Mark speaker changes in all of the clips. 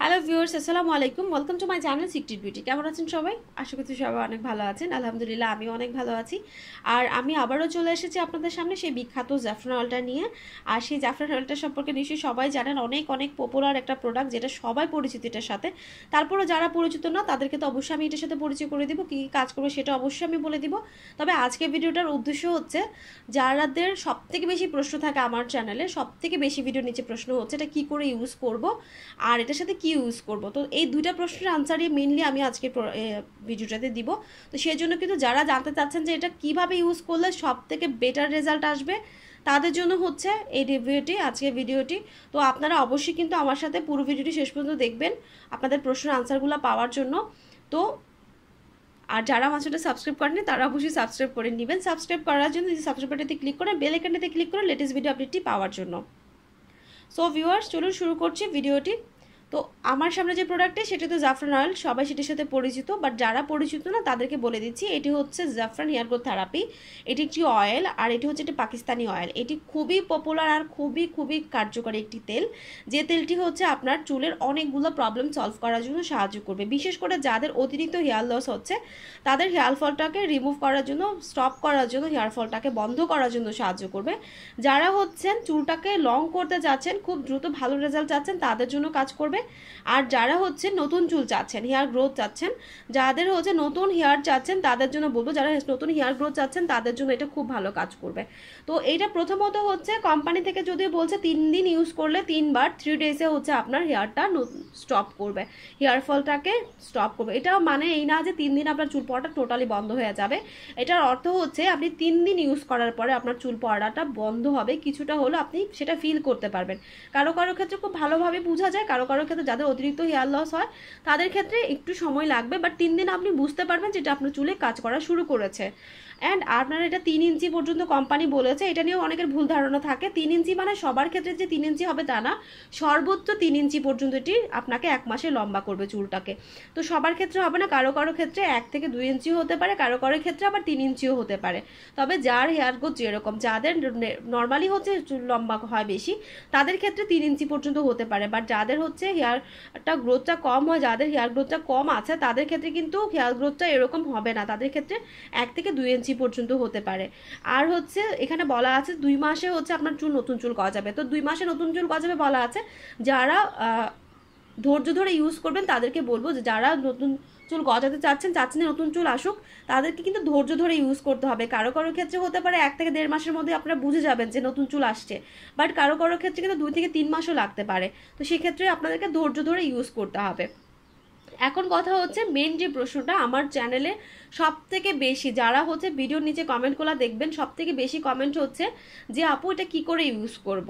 Speaker 1: Hello viewers আসসালামু আলাইকুম welcome to my channel secret beauty কেমন আছেন সবাই আশা করছি সবাই অনেক ভালো আছেন আলহামদুলিল্লাহ আমি অনেক ভালো আছি আর আমি আবারও চলে এসেছি আপনাদের সামনে সেই বিখ্যাত জাফরান অয়েলটা নিয়ে আর সেই জাফরান অয়েলটা সম্পর্কে নিশ্চয়ই সবাই জানেন অনেক অনেক পপুলার একটা প্রোডাক্ট যেটা সবাই পরিচিত এটার সাথে তারপরও যারা পরিচিত না তাদেরকে তো অবশ্যই আমি এটার সাথে পরিচয় করে দিব কী কী কাজ করবে সেটা অবশ্যই আমি বলে দিব তবে আজকে ভিডিওটার উদ্দেশ্য হচ্ছে যারাদের সবথেকে বেশি প্রশ্ন থাকে আমার চ্যানেলে সবথেকে বেশি ভিডিও নিচে প্রশ্ন হচ্ছে এটা কী করে ইউজ করব আর এটার সাথে কী কি ইউজ করব তো এই দুইটা প্রশ্নের আনসারই মেনলি আমি আজকে ভিডিওটাতে দিব তো সেই জন্য কিন্তু যারা জানতে চাচ্ছেন যে এটা কিভাবে ইউজ করলে সব থেকে বেটার রেজাল্ট আসবে তাদের জন্য হচ্ছে এই রিভিউটি আজকে ভিডিওটি তো আপনারা অবশ্যই কিন্তু আমার সাথে পুরো ভিডিওটি শেষ পর্যন্ত দেখবেন আপনাদের প্রশ্নের আনসারগুলো পাওয়ার জন্য তো আর যারা আমার সাথে সাবস্ক্রাইব করেনি তারা অবশ্যই সাবস্ক্রাইব করে নেবেন সাবস্ক্রাইব করার জন্য যদি সাবস্ক্রাইব বাটনে ক্লিক করে বেল আইকনটাতে ক্লিক করে লেটেস্ট ভিডিও আপডেটটি পাওয়ার জন্য সো ভিউয়ার্স চলুন শুরু করছি ভিডিওটি তো আমার সামনে যে প্রোডাক্টে সেটা তো জাফরান অয়েল সবাই সেটির সাথে পরিচিত বাট যারা পরিচিত না তাদেরকে বলে দিচ্ছি এটি হচ্ছে জাফরান হেয়ার গ্রোথ থেরাপি এটি একটি অয়েল আর এটি হচ্ছে একটি পাকিস্তানি অয়েল এটি খুবই পপুলার আর খুবই খুবই কার্যকরী একটি তেল যে তেলটি হচ্ছে আপনার চুলের অনেকগুলো প্রবলেম সলভ করার জন্য সাহায্য করবে বিশেষ করে যাদের অতিরিক্ত হেয়ার লস হচ্ছে তাদের হেয়ার ফলটাকে রিমুভ করার জন্য স্টপ করার জন্য হেয়ার ফলটাকে বন্ধ করার জন্য সাহায্য করবে যারা হচ্ছেন চুলটাকে লং করতে যাচ্ছেন খুব দ্রুত ভালো রেজাল্ট চাচ্ছেন তাদের জন্য কাজ করবে হবে আর যারা হচ্ছে নতুন চুল চাচ্ছেন হেয়ার গ্রোথ চাচ্ছেন যাদের হচ্ছে নতুন হেয়ার চাচ্ছেন তাদের জন্য বলবো যারা নতুন হেয়ার গ্রোথ চাচ্ছেন তাদের জন্য এটা খুব ভালো কাজ করবে তো এইটা প্রথমত হচ্ছে কোম্পানি থেকে যদি বলছে তিন দিন ইউজ করলে তিনবার থ্রি ডেজে হচ্ছে আপনার হেয়ারটা স্টপ করবে হেয়ার ফলটাকে স্টপ করবে এটা মানে এই না যে তিন দিন আপনার চুল পড়াটা টোটালি বন্ধ হয়ে যাবে এটার অর্থ হচ্ছে আপনি তিন দিন ইউজ করার পরে আপনার চুল পড়াটা বন্ধ হবে কিছুটা হলো আপনি সেটা ফিল করতে পারবেন কারো কারো ক্ষেত্রে খুব ভালোভাবে বোঝা যায় কারো কারো ক্ষেত্রে যাদের অতিরিক্ত হেয়ার লস হয় তাদের ক্ষেত্রে একটু সময় লাগবে বাট তিন দিন আপনি বুঝতে পারবেন যেটা আপনার চুলে কাজ করা শুরু করেছে অ্যান্ড আপনার এটা তিন ইঞ্চি পর্যন্ত কোম্পানি বলেছে এটা নিয়েও অনেকের ভুল ধারণা থাকে তিন ইঞ্চি মানে সবার ক্ষেত্রে যে তিন ইঞ্চি হবে তা না সর্বোচ্চ তিন ইঞ্চি পর্যন্ত এটি আপনাকে এক মাসে লম্বা করবে চুলটাকে তো সবার ক্ষেত্রে হবে না কারো কারো ক্ষেত্রে এক থেকে দুই ইঞ্চিও হতে পারে কারো কারো ক্ষেত্রে আবার তিন ইঞ্চিও হতে পারে তবে যার হেয়ার গ্রোথ যেরকম যাদের নর্মালি হচ্ছে চুল লম্বা হয় বেশি তাদের ক্ষেত্রে তিন ইঞ্চি পর্যন্ত হতে পারে বাট যাদের হচ্ছে হেয়ারটা গ্রোথটা কম হয় যাদের হেয়ার গ্রোথটা কম আছে তাদের ক্ষেত্রে কিন্তু হেয়ার গ্রোথটা এরকম হবে না তাদের ক্ষেত্রে এক থেকে দুই ইঞ্চি ইঞ্চি পর্যন্ত হতে পারে আর হচ্ছে এখানে বলা আছে দুই মাসে হচ্ছে আপনার চুল নতুন চুল গজাবে তো দুই মাসে নতুন চুল গজাবে বলা আছে যারা ধৈর্য ধরে ইউজ করবেন তাদেরকে বলবো যে যারা নতুন চুল গজাতে চাচ্ছেন চাচ্ছেন নতুন চুল আসুক তাদেরকে কিন্তু ধৈর্য ধরে ইউজ করতে হবে কারো কারো ক্ষেত্রে হতে পারে এক থেকে দেড় মাসের মধ্যে আপনারা বুঝে যাবেন যে নতুন চুল আসছে বাট কারো কারো ক্ষেত্রে কিন্তু দুই থেকে তিন মাসও লাগতে পারে তো সেক্ষেত্রে আপনাদেরকে ধৈর্য ধরে ইউজ করতে হবে এখন কথা হচ্ছে মেন যে প্রশ্নটা আমার চ্যানেলে সব থেকে বেশি যারা হচ্ছে ভিডিওর নিচে কমেন্টগুলো দেখবেন সব থেকে বেশি কমেন্ট হচ্ছে যে আপু এটা কি করে ইউজ করব।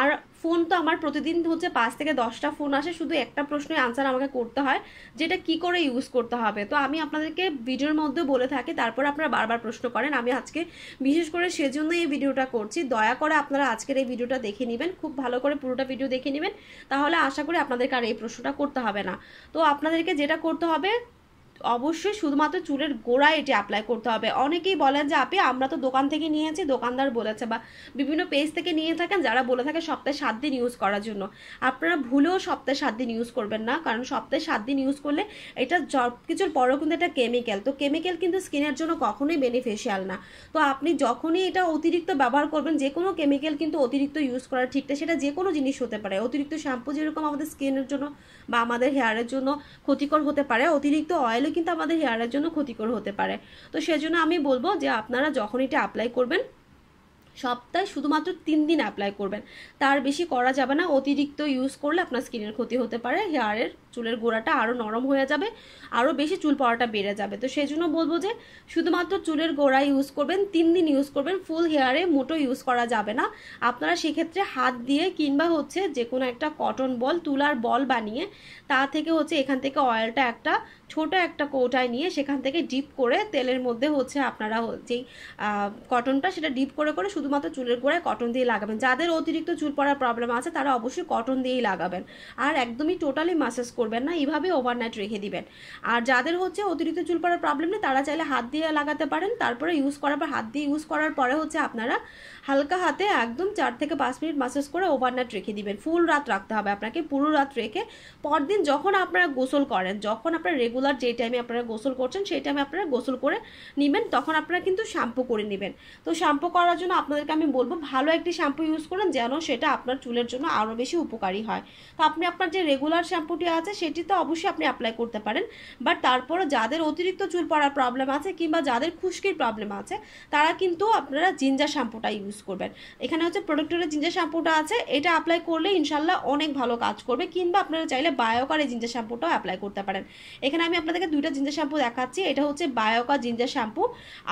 Speaker 1: আর ফোন তো আমার প্রতিদিন হচ্ছে পাঁচ থেকে দশটা ফোন আসে শুধু একটা প্রশ্নের আনসার আমাকে করতে হয় যেটা কি করে ইউজ করতে হবে তো আমি আপনাদেরকে ভিডিওর মধ্যে বলে থাকি তারপর আপনারা বারবার প্রশ্ন করেন আমি আজকে বিশেষ করে সেজন্য এই ভিডিওটা করছি দয়া করে আপনারা আজকের এই ভিডিওটা দেখে নেবেন খুব ভালো করে পুরোটা ভিডিও দেখে নেবেন তাহলে আশা করি আপনাদেরকে আর এই প্রশ্নটা করতে হবে না তো আপনাদেরকে যেটা করতে হবে অবশ্যই শুধুমাত্র চুলের গোড়ায় এটি অ্যাপ্লাই করতে হবে অনেকেই বলেন যে আপনি আমরা তো দোকান থেকে নিয়েছি দোকানদার বলেছে বা বিভিন্ন পেজ থেকে নিয়ে থাকেন যারা বলে থাকে সপ্তাহে সাত দিন ইউজ করার জন্য আপনারা ভুলেও সপ্তাহে সাত দিন ইউজ করবেন না কারণ সপ্তাহে সাত দিন ইউজ করলে এটা সব কিছুর পরেও কিন্তু এটা কেমিক্যাল তো কেমিক্যাল কিন্তু স্কিনের জন্য কখনোই বেনিফিশিয়াল না তো আপনি যখনই এটা অতিরিক্ত ব্যবহার করবেন যে কোনো কেমিক্যাল কিন্তু অতিরিক্ত ইউজ করা ঠিকটা সেটা যে কোনো জিনিস হতে পারে অতিরিক্ত শ্যাম্পু যেরকম আমাদের স্কিনের জন্য বা আমাদের হেয়ারের জন্য ক্ষতিকর হতে পারে অতিরিক্ত অয়েল চাইলেও কিন্তু আমাদের হেয়ারের জন্য ক্ষতিকর হতে পারে তো সেজন্য আমি বলবো যে আপনারা যখন এটা অ্যাপ্লাই করবেন সপ্তাহে শুধুমাত্র তিন দিন অ্যাপ্লাই করবেন তার বেশি করা যাবে না অতিরিক্ত ইউজ করলে আপনার স্কিনের ক্ষতি হতে পারে হেয়ারের চুলের গোড়াটা আরও নরম হয়ে যাবে আরও বেশি চুল পাওয়াটা বেড়ে যাবে তো সেই জন্য বলবো যে শুধুমাত্র চুলের গোড়া ইউজ করবেন তিন দিন ইউজ করবেন ফুল হেয়ারে মোটো ইউজ করা যাবে না আপনারা সেক্ষেত্রে হাত দিয়ে কিংবা হচ্ছে যে কোনো একটা কটন বল তুলার বল বানিয়ে তা থেকে হচ্ছে এখান থেকে অয়েলটা একটা ছোট একটা কৌটায় নিয়ে সেখান থেকে ডিপ করে তেলের মধ্যে হচ্ছে আপনারা যেই কটনটা সেটা ডিপ করে করে শুধুমাত্র চুলের গোড়ায় কটন দিয়ে লাগাবেন যাদের অতিরিক্ত চুল পড়ার প্রবলেম আছে তারা অবশ্যই কটন দিয়েই লাগাবেন আর একদমই টোটালি মাসেজ করবেন না এইভাবে ওভারনাইট রেখে দিবেন আর যাদের হচ্ছে অতিরিক্ত চুল পড়ার প্রবলেম নেই তারা চাইলে হাত দিয়ে লাগাতে পারেন তারপরে ইউজ করার পর হাত দিয়ে ইউজ করার পরে হচ্ছে আপনারা হালকা হাতে একদম চার থেকে পাঁচ মিনিট মাসেজ করে ওভারনাইট রেখে দিবেন ফুল রাত রাখতে হবে আপনাকে পুরো রাত রেখে পরদিন যখন আপনারা গোসল করেন যখন আপনারা রেগুলার যে টাইমে আপনারা গোসল করছেন সেই টাইমে আপনারা গোসল করে নেবেন তখন আপনারা কিন্তু শ্যাম্পু করে নেবেন তো শ্যাম্পু করার জন্য আপনাদেরকে আমি বলবো ভালো একটি শ্যাম্পু ইউজ করেন যেন সেটা আপনার চুলের জন্য আরও বেশি উপকারী হয় তো আপনি আপনার যে রেগুলার শ্যাম্পুটি আছে সেটি তো অবশ্যই আপনি অ্যাপ্লাই করতে পারেন বাট তারপরও যাদের অতিরিক্ত চুল পড়ার প্রবলেম আছে কিংবা যাদের খুশকির প্রবলেম আছে তারা কিন্তু আপনারা জিঞ্জার শ্যাম্পুটা ইউজ করবেন এখানে হচ্ছে প্রোডাক্টরের জিঞ্জার শ্যাম্পুটা আছে এটা অ্যাপ্লাই করলে ইনশাল্লাহ অনেক ভালো কাজ করবে কিংবা আপনারা চাইলে বায়োকার এই জিঞ্জার শ্যাম্পুটাও অ্যাপ্লাই করতে পারেন এখানে আমি আপনাদেরকে দুইটা জিঞ্জার শ্যাম্পু দেখাচ্ছি এটা হচ্ছে বায়োকা জিঞ্জার শ্যাম্পু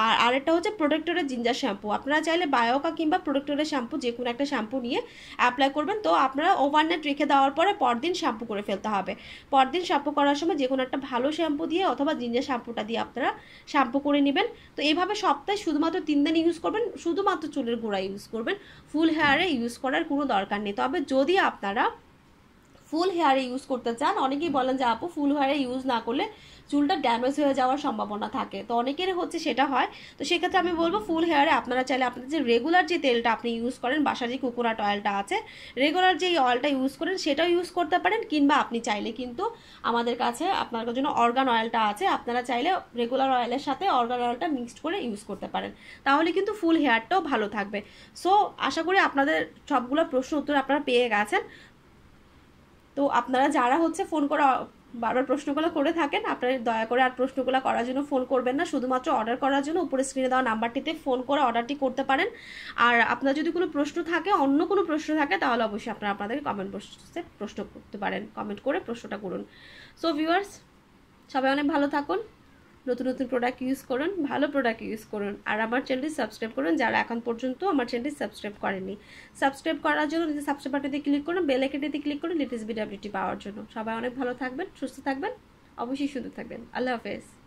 Speaker 1: আর আরেকটা হচ্ছে প্রোডাক্টরের জিঞ্জার শ্যাম্পু আপনারা চাইলে বায়োকা কিংবা প্রোডাক্টরের শ্যাম্পু যে কোনো একটা শ্যাম্পু নিয়ে অ্যাপ্লাই করবেন তো আপনারা ওভারনাইট রেখে দেওয়ার পরে পরদিন শ্যাম্পু করে ফেলতে হবে পরদিন শ্যাম্পু করার সময় যে কোনো একটা ভালো শ্যাম্পু দিয়ে অথবা জিঞ্জার শ্যাম্পুটা দিয়ে আপনারা শ্যাম্পু করে নেবেন তো এইভাবে সপ্তাহে শুধুমাত্র তিন দিন ইউজ করবেন শুধুমাত্র চুলের গোড়া ইউজ করবেন ফুল হেয়ারে ইউজ করার কোনো দরকার নেই তবে যদি আপনারা ফুল হেয়ারে ইউজ করতে চান অনেকেই বলেন যে আপু ফুল হেয়ারে ইউজ না করলে চুলটা ড্যামেজ হয়ে যাওয়ার সম্ভাবনা থাকে তো অনেকের হচ্ছে সেটা হয় তো সেক্ষেত্রে আমি বলবো ফুল হেয়ারে আপনারা চাইলে আপনার যে রেগুলার যে তেলটা আপনি ইউজ করেন বাসার যে কুকুরাট অয়েলটা আছে রেগুলার যে অয়েলটা ইউজ করেন সেটাও ইউজ করতে পারেন কিংবা আপনি চাইলে কিন্তু আমাদের কাছে আপনার জন্য অর্গান অয়েলটা আছে আপনারা চাইলে রেগুলার অয়েলের সাথে অর্গান অয়েলটা মিক্সড করে ইউজ করতে পারেন তাহলে কিন্তু ফুল হেয়ারটাও ভালো থাকবে সো আশা করি আপনাদের সবগুলো প্রশ্ন উত্তর আপনারা পেয়ে গেছেন তো আপনারা যারা হচ্ছে ফোন করা বারবার প্রশ্নগুলো করে থাকেন আপনারা দয়া করে আর প্রশ্নগুলো করার জন্য ফোন করবেন না শুধুমাত্র অর্ডার করার জন্য উপরে স্ক্রিনে দেওয়া নাম্বারটিতে ফোন করে অর্ডারটি করতে পারেন আর আপনার যদি কোনো প্রশ্ন থাকে অন্য কোনো প্রশ্ন থাকে তাহলে অবশ্যই আপনারা আপনাদেরকে কমেন্ট বক্সে প্রশ্ন করতে পারেন কমেন্ট করে প্রশ্নটা করুন সো ভিউয়ার্স সবাই অনেক ভালো থাকুন নতুন নতুন প্রোডাক্ট ইউজ করুন ভালো প্রোডাক্ট ইউজ করুন আর আমার চ্যানেলটি সাবস্ক্রাইব করুন যারা এখন পর্যন্ত আমার চ্যানেলটি সাবস্ক্রাইব করেনি সাবস্ক্রাইব করার জন্য নিজে সাবস্ক্রাইব বাটনে ক্লিক করুন বেল আইকনটিতে ক্লিক করুন লেটেস্ট ভিডিও আপডেটটি পাওয়ার জন্য সবাই অনেক ভালো থাকবেন সুস্থ থাকবেন অবশ্যই সুন্দর থাকবেন আল্লাহ হাফেজ